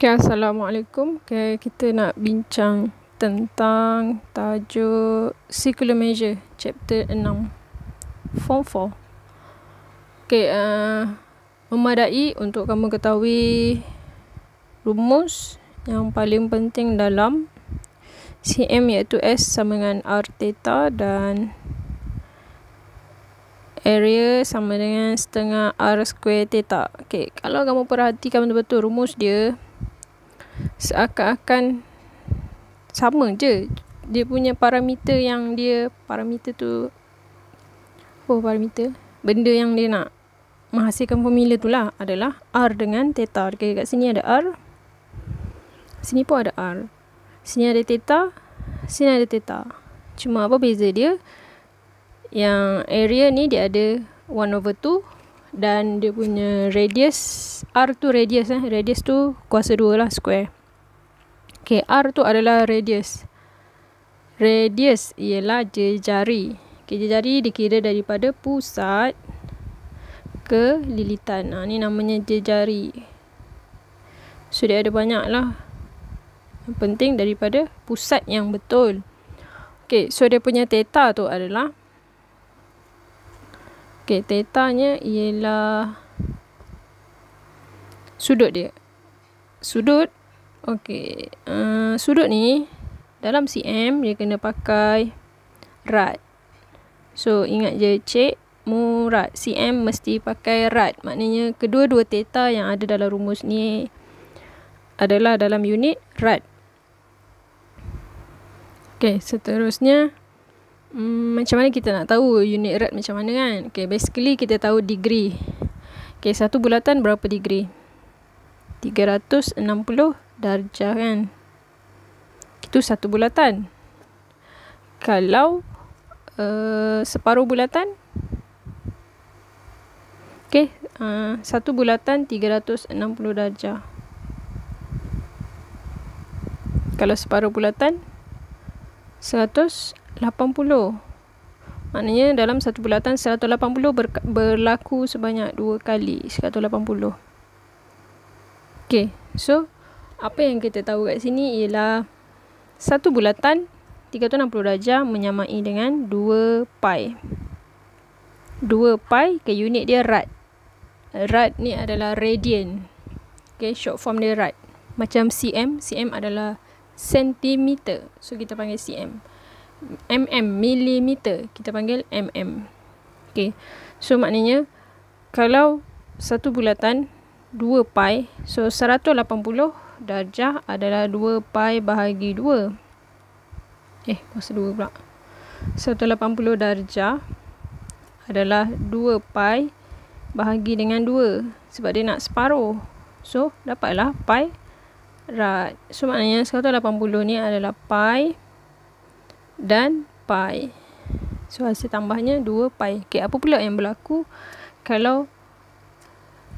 Okay, Assalamualaikum. Okay, kita nak bincang tentang tajuk Circular Measure, Chapter 6, Form 4. Okay, uh, eh, memadai untuk kamu ketahui rumus yang paling penting dalam CM iaitu S sama dengan R theta dan area sama dengan setengah R square theta. Okay, kalau kamu perhatikan betul-betul rumus dia, seakan-akan sama je dia punya parameter yang dia parameter tu oh parameter benda yang dia nak menghasilkan formula tu lah adalah R dengan theta okay, kat sini ada R sini pun ada R sini ada theta sini ada theta cuma apa beza dia yang area ni dia ada 1 over 2 dan dia punya radius R tu radius eh radius tu kuasa 2 lah square Okay R tu adalah radius radius ialah jejari okey jejari dikira daripada pusat ke lilitan ha, ni namanya jejari so dia ada banyak lah yang penting daripada pusat yang betul Okay, so dia punya teta tu adalah Okey, tetanya ialah sudut dia. Sudut. Okey. Uh, sudut ni dalam CM dia kena pakai rad. So ingat je cik murad CM mesti pakai rad. Maknanya kedua-dua teta yang ada dalam rumus ni adalah dalam unit rad. Okey, seterusnya Hmm, macam mana kita nak tahu unit rat macam mana kan? Okay, basically kita tahu degree. Okay, satu bulatan berapa degree? 360 darjah kan? Itu satu bulatan. Kalau uh, separuh bulatan? Okay, uh, satu bulatan 360 darjah. Kalau separuh bulatan? 100 180. Maknanya dalam satu bulatan 180 ber, berlaku sebanyak dua kali 180. Okey. So apa yang kita tahu kat sini ialah satu bulatan 360 darjah menyamai dengan 2 pi. 2 pi ke unit dia rad. Rad ni adalah radian. Okay, short form dia rad. Macam cm, cm adalah sentimeter. So kita panggil cm mm milimeter kita panggil mm okey so maknanya kalau satu bulatan 2 pi so 180 darjah adalah 2 pi bahagi 2 eh kuasa 2 pula 180 darjah adalah 2 pi bahagi dengan 2 sebab dia nak separuh so dapatlah pi rad so maknanya 180 ni adalah pi dan pi. So hasil tambahnya 2 pi. Okey, apa pula yang berlaku kalau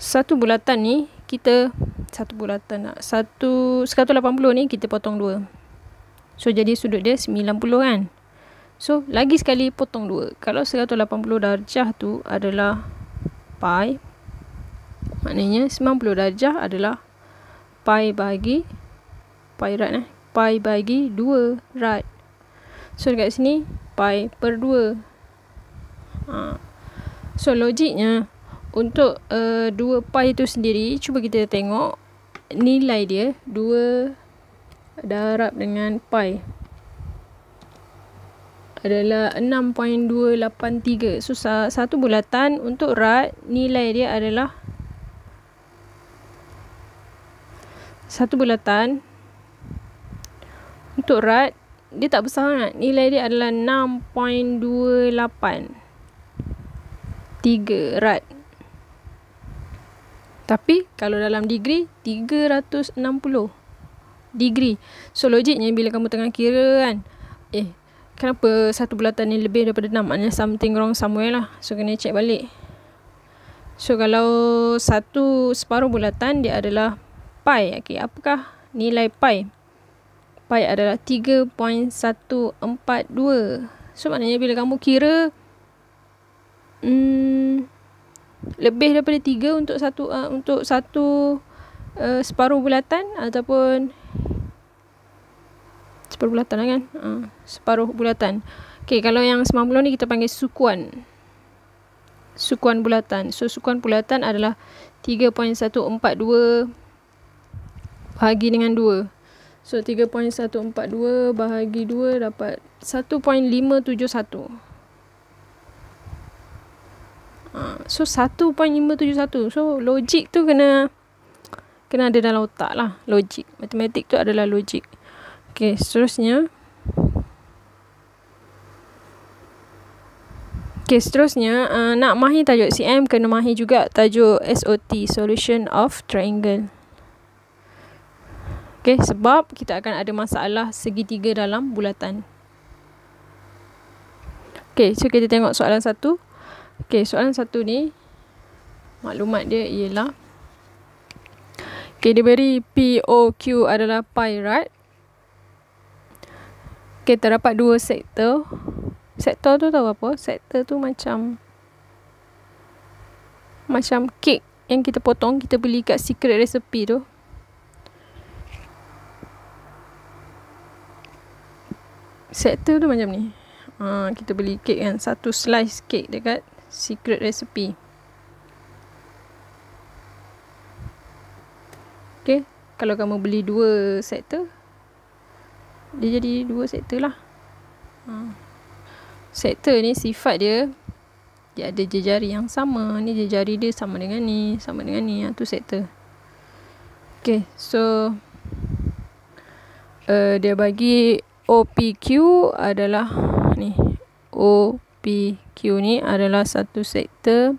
satu bulatan ni kita satu bulatan nak satu 180 ni kita potong 2. So jadi sudut dia 90 kan. So lagi sekali potong 2. Kalau 180 darjah tu adalah pi maknanya 90 darjah adalah pi bagi pi rad eh pi bagi 2 rad So dekat sini pi per 2. Ha. So logiknya untuk uh, eh, 2 pi itu sendiri cuba kita tengok nilai dia 2 darab dengan pi adalah 6.283. So satu bulatan untuk rad nilai dia adalah satu bulatan untuk rad 6.283 dia tak besar sangat. Nilai dia adalah 6.28. 3 rat. Tapi kalau dalam degree 360 degree. So logiknya bila kamu tengah kira kan. Eh kenapa satu bulatan ni lebih daripada 6? Maknanya something wrong somewhere lah. So kena check balik. So kalau satu separuh bulatan dia adalah pi. Okay, apakah nilai pi? 0.618 pi adalah 3.142. So maknanya bila kamu kira hmm, lebih daripada 3 untuk satu uh, untuk satu uh, separuh bulatan ataupun separuh bulatan lah kan? Uh, separuh bulatan. Okey, kalau yang 90 ni kita panggil sukuan. Sukuan bulatan. So sukuan bulatan adalah 3.142 bahagi dengan So 3.142 bahagi 2 dapat 1.571. Ha, so 1.571. So logik tu kena kena ada dalam otak lah. Logik. Matematik tu adalah logik. Okay, seterusnya. Okay, seterusnya. Uh, nak mahir tajuk CM, kena mahir juga tajuk SOT. Solution of Triangle. Okey, sebab kita akan ada masalah segitiga dalam bulatan. Okey, so kita tengok soalan satu. Okey, soalan satu ni maklumat dia ialah Okey, dia beri POQ adalah pi right. Okey, terdapat dua sektor. Sektor tu tahu apa? Sektor tu macam macam kek yang kita potong, kita beli kat secret recipe tu. sektor tu macam ni. Uh, kita beli kek kan. Satu slice kek dekat secret recipe. Okay. Kalau kamu beli dua sektor. Dia jadi dua sektor lah. Uh. Ah. Sektor ni sifat dia. Dia ada jejari yang sama. Ni jejari dia sama dengan ni. Sama dengan ni. Itu ah, ha, sektor. Okay. So. Uh, dia bagi. Uh, OPQ adalah ni. OPQ ni adalah satu sektor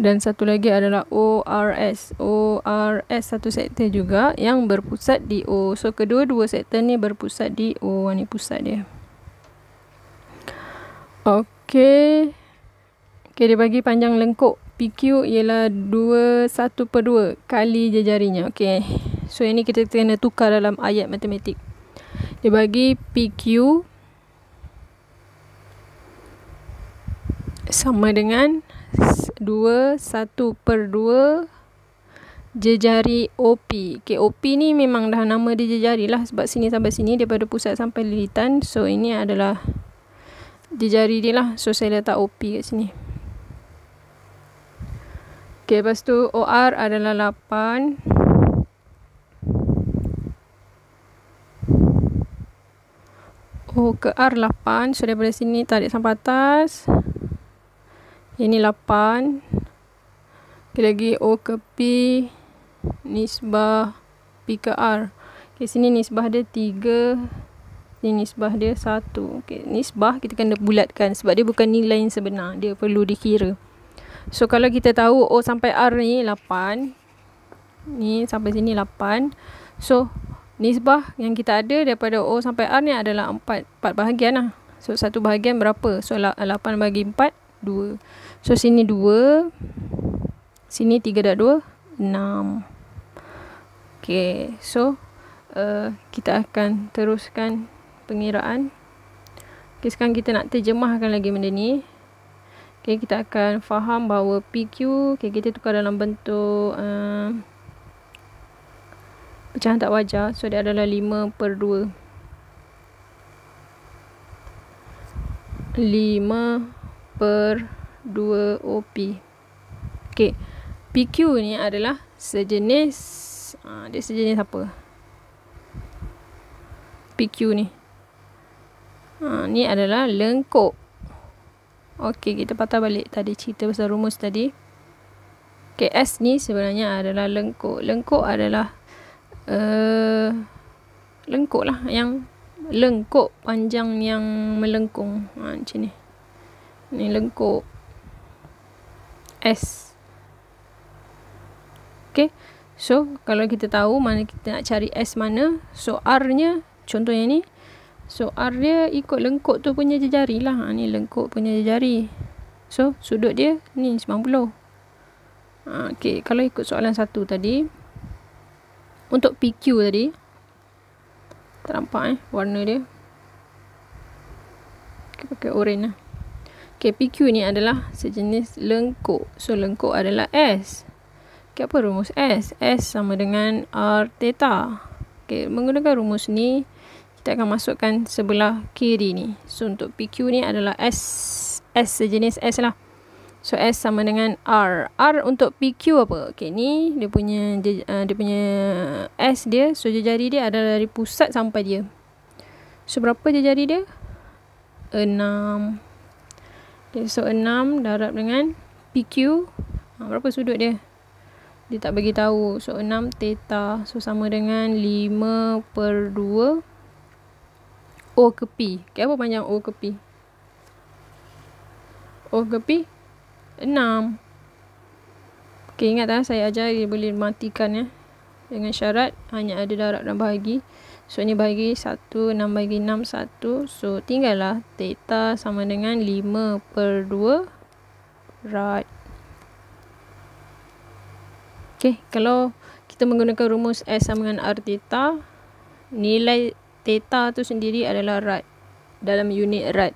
dan satu lagi adalah ORS. ORS satu sektor juga yang berpusat di O. So kedua-dua sektor ni berpusat di O. ni pusat dia. Okey. Okey dia bagi panjang lengkuk PQ ialah 2 1/2 kali jejarinya. Okey. So ini kita kena tukar dalam ayat matematik dia bagi PQ sama dengan 2 1 per 2 jejari OP. Okay, OP ni memang dah nama dia jejari lah sebab sini sampai sini daripada pusat sampai lilitan. So ini adalah jejari dia lah. So saya letak OP kat sini. Okay, lepas tu OR adalah 8. Oh ke R8 So daripada sini tarik sampai atas Ini 8 Okay lagi O ke P Nisbah P ke R Okay sini nisbah dia 3 Sini nisbah dia 1 Okay nisbah kita kena bulatkan Sebab dia bukan nilai yang sebenar Dia perlu dikira So kalau kita tahu O sampai R ni 8 Ni sampai sini 8 So nisbah yang kita ada daripada O sampai R ni adalah 4, 4 bahagian lah. So satu bahagian berapa? So 8 bagi 4, 2. So sini 2, sini 3 dan 2, 6. Okay, so uh, kita akan teruskan pengiraan. Okay, sekarang kita nak terjemahkan lagi benda ni. Okay, kita akan faham bahawa PQ, okay, kita tukar dalam bentuk... Uh, pecahan tak wajar so dia adalah 5 per 2 5 per 2 OP ok PQ ni adalah sejenis ah, dia sejenis apa PQ ni Ha, ni adalah lengkok. Okey, kita patah balik tadi cerita pasal rumus tadi. KS okay, ni sebenarnya adalah lengkok. Lengkok adalah Eh, lengkok lah yang lengkok panjang yang melengkung ha, macam ni ni lengkok S ok so kalau kita tahu mana kita nak cari S mana so R nya contohnya ni so R dia ikut lengkok tu punya jejari lah ha, ni lengkok punya jejari so sudut dia ni 90 ha, ok kalau ikut soalan satu tadi untuk PQ tadi tak nampak eh warna dia kita pakai oranye lah okay, PQ ni adalah sejenis lengkuk so lengkuk adalah S okay, apa rumus S? S sama dengan R theta okay, menggunakan rumus ni kita akan masukkan sebelah kiri ni so untuk PQ ni adalah S S sejenis S lah So S sama dengan R. R untuk PQ apa? Okey ni dia punya dia, uh, eh, dia punya S dia so jari dia ada dari pusat sampai dia. So berapa jari dia? 6. Okay, so 6 darab dengan PQ. Ha, ah, berapa sudut dia? Dia tak bagi tahu. So 6 theta. So sama dengan 5 per 2 O ke P. Okay, apa panjang O ke P? O ke P Enam. Okey, ingat tak saya ajar dia boleh matikan ya. Dengan syarat hanya ada darab dan bahagi. So, ni bahagi satu, 6 bahagi 6, 1. So, tinggallah theta sama dengan lima per dua rad. Okey, kalau kita menggunakan rumus S sama dengan R theta, nilai theta tu sendiri adalah rad. Dalam unit rad.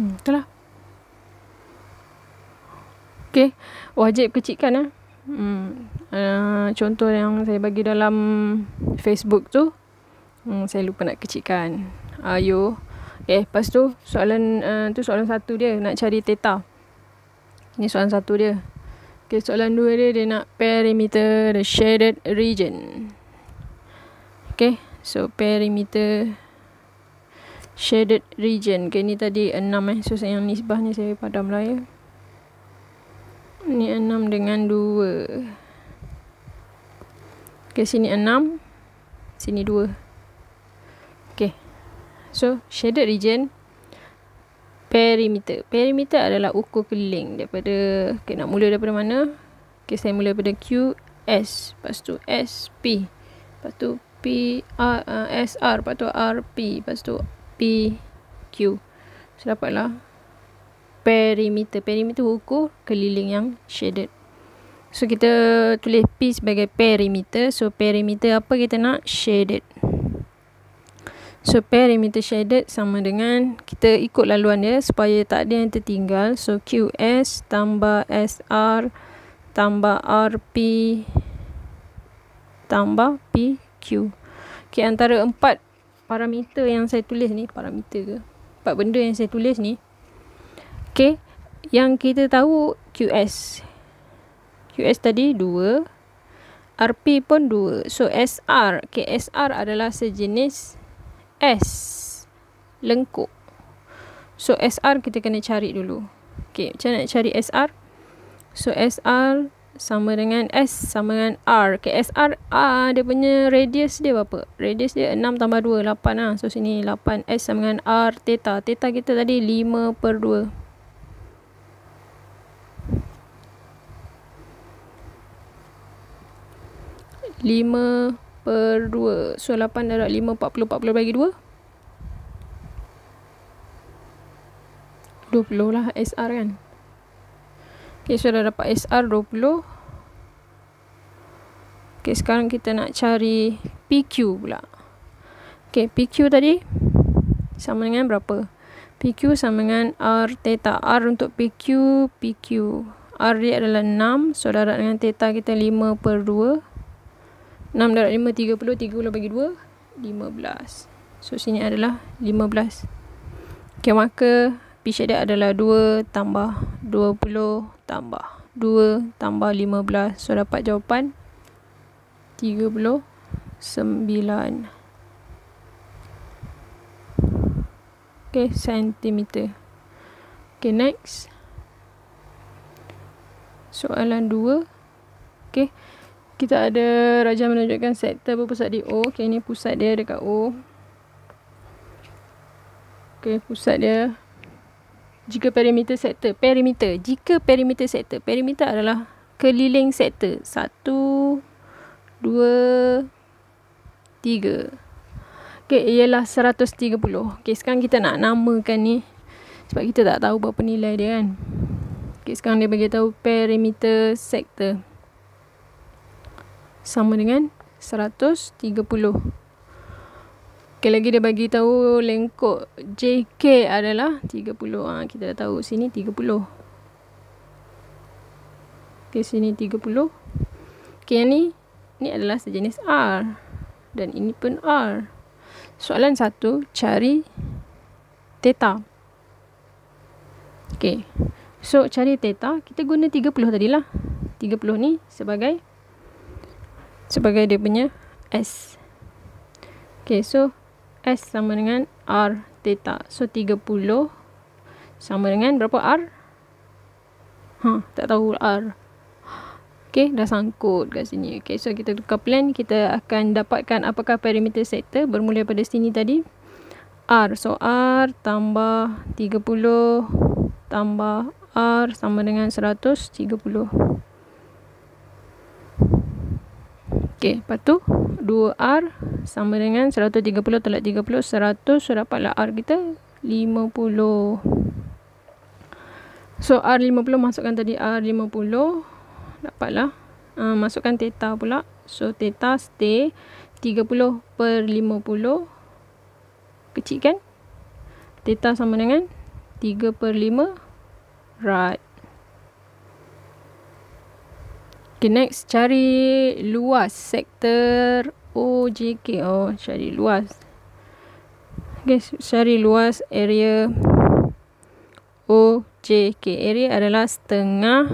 Hmm, betul lah. Okay. Wajib kecikkan eh. Hmm. Uh, contoh yang saya bagi dalam Facebook tu. Hmm, saya lupa nak kecikkan. Ayo. Uh, eh, okay. Lepas tu soalan uh, tu soalan satu dia. Nak cari theta. Ini soalan satu dia. Okay. Soalan dua dia. Dia nak perimeter the shaded region. Okay. So perimeter shaded region. Okay, ni tadi enam eh. So, yang nisbah ni saya padam lah ya. Ni enam dengan dua. Okay, sini enam. Sini dua. Okay. So, shaded region. Perimeter. Perimeter adalah ukur keliling daripada... Okay, nak mula daripada mana? Okay, saya mula daripada Q, S. Lepas tu S, P. Lepas tu P, R, uh, S, R. Lepas tu R, P. Lepas tu PQ. So dapatlah perimeter. Perimeter ukur keliling yang shaded. So kita tulis P sebagai perimeter. So perimeter apa kita nak? Shaded. So perimeter shaded sama dengan kita ikut laluan dia supaya tak ada yang tertinggal. So QS tambah SR tambah RP tambah PQ. Okay, antara empat parameter yang saya tulis ni parameter ke empat benda yang saya tulis ni okey yang kita tahu QS QS tadi 2 RP pun 2 so SR okey SR adalah sejenis S lengkuk so SR kita kena cari dulu okey macam nak cari SR so SR sama dengan S sama dengan R. Okay, s R, dia punya radius dia berapa? Radius dia 6 tambah 2, 8 lah. So, sini 8 S sama dengan R theta. Theta kita tadi 5 per 2. lima per dua so lapan darab lima empat puluh empat puluh bagi dua dua puluh lah SR kan Okay, so dah dapat SR 20. Okay, sekarang kita nak cari PQ pula. Okay, PQ tadi sama dengan berapa? PQ sama dengan R teta R untuk PQ, PQ. R dia adalah 6. So, darat dengan teta kita 5 per 2. 6 darat 5, 30. 30 bagi 2, 15. So, sini adalah 15. Okay, maka P shade adalah 2 tambah 20 tambah 2 tambah 15 so dapat jawapan 39 okay sentimeter okay next soalan 2 okay kita ada rajah menunjukkan sektor berpusat di O okay ini pusat dia dekat O okay pusat dia jika perimeter sektor perimeter jika perimeter sektor perimeter adalah keliling sektor satu dua tiga Okay, ialah 130. Okay, sekarang kita nak namakan ni. Sebab kita tak tahu berapa nilai dia kan. Okay, sekarang dia bagi tahu perimeter sektor. Sama dengan 130. Okay, lagi dia bagi tahu lengkok JK adalah 30. Ha, ah, kita dah tahu sini 30. Okay, sini 30. Okay, yang ni, ni adalah sejenis R. Dan ini pun R. Soalan satu, cari teta. Okay. So, cari teta kita guna 30 tadilah. 30 ni sebagai sebagai dia punya S. Okay, so S sama dengan R theta. So 30 sama dengan berapa R? Ha, tak tahu R. Okay, dah sangkut kat sini. Okay, so kita tukar plan. Kita akan dapatkan apakah perimeter sektor bermula pada sini tadi. R. So R tambah 30 tambah R sama dengan 130. Okey, lepas tu 2R sama dengan 130 tolak 30, 100 so dapatlah R kita 50. So R 50 masukkan tadi R 50 dapatlah uh, masukkan theta pula. So theta stay 30 per 50 kecil kan? Theta sama dengan 3 per 5 right. Okay, next cari luas sektor OJK. Oh, cari luas. Okay, cari luas area OJK. Area adalah setengah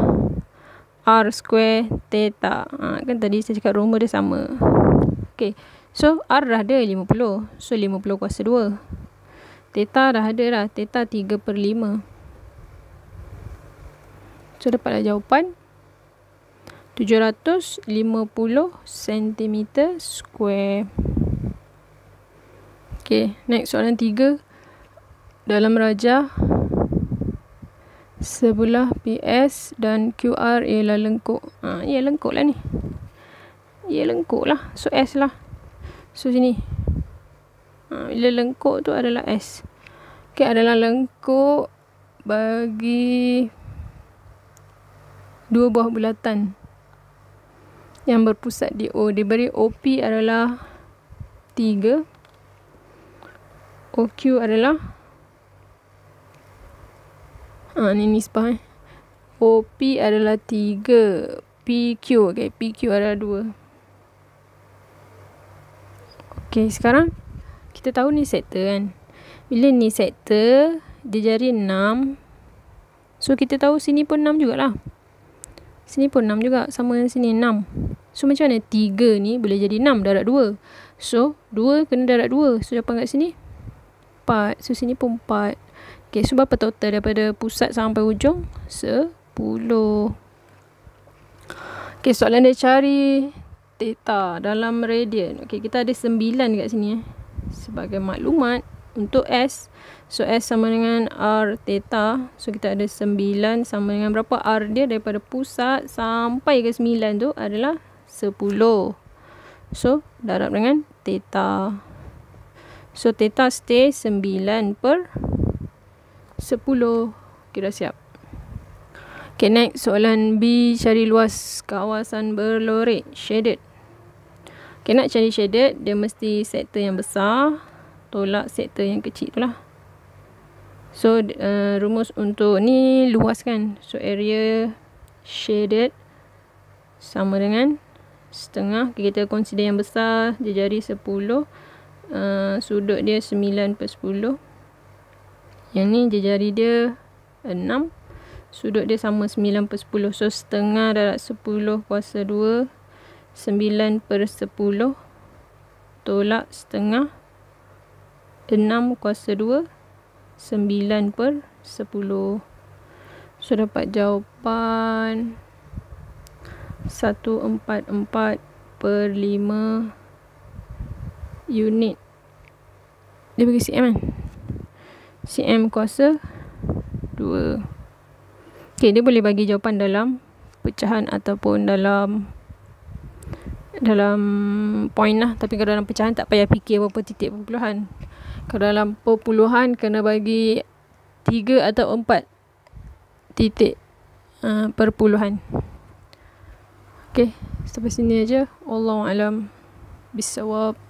R square theta. Ha, kan tadi saya cakap rumah dia sama. Okay, so R dah ada 50. So, 50 kuasa 2. Theta dah ada lah. Theta 3 per 5. So, dapatlah jawapan. Okay. 750 cm square. Okay, next soalan tiga. Dalam raja, sebelah PS dan QR ialah lengkok. Ha, ya, lengkuk lah ni. Ya, lengkuk lah. So, S lah. So, sini. Ha, bila lengkuk tu adalah S. Okay, adalah lengkok bagi dua buah bulatan yang berpusat di O. Dia beri OP adalah 3. OQ adalah Ah ha, ni nisbah. Eh. OP adalah 3. PQ okey, PQ adalah 2. Okey, sekarang kita tahu ni sektor kan. Bila ni sektor, dia jari 6. So kita tahu sini pun 6 jugalah. Sini pun 6 juga. Sama dengan sini 6. So macam mana 3 ni boleh jadi 6 darat 2. So 2 kena darat 2. So jawapan kat sini 4. So sini pun 4. Okay, so berapa total daripada pusat sampai ujung? 10. Okay, soalan dia cari theta dalam radian. Okay, kita ada 9 dekat sini. Eh. Sebagai maklumat, untuk S so S sama dengan R theta so kita ada 9 sama dengan berapa R dia daripada pusat sampai ke 9 tu adalah 10 so darab dengan theta so theta stay 9 per 10 kira siap ok next soalan B cari luas kawasan berlorek shaded Okay, nak cari shaded, dia mesti sektor yang besar tolak sektor yang kecil tu lah. So uh, rumus untuk ni luas kan. So area shaded sama dengan setengah. Kita consider yang besar jari 10. Uh, sudut dia 9 per 10. Yang ni jari dia 6. Sudut dia sama 9 per 10. So setengah darat 10 kuasa 2. 9 per 10. Tolak setengah. 6 kuasa 2 9 per 10 so dapat jawapan 144 per 5 unit dia bagi cm kan cm kuasa 2 ok dia boleh bagi jawapan dalam pecahan ataupun dalam dalam point lah tapi kalau dalam pecahan tak payah fikir berapa titik perpuluhan ke dalam perpuluhan kena bagi tiga atau empat titik uh, perpuluhan. Okey, sampai sini aja. Wallahu alam. Bisawab.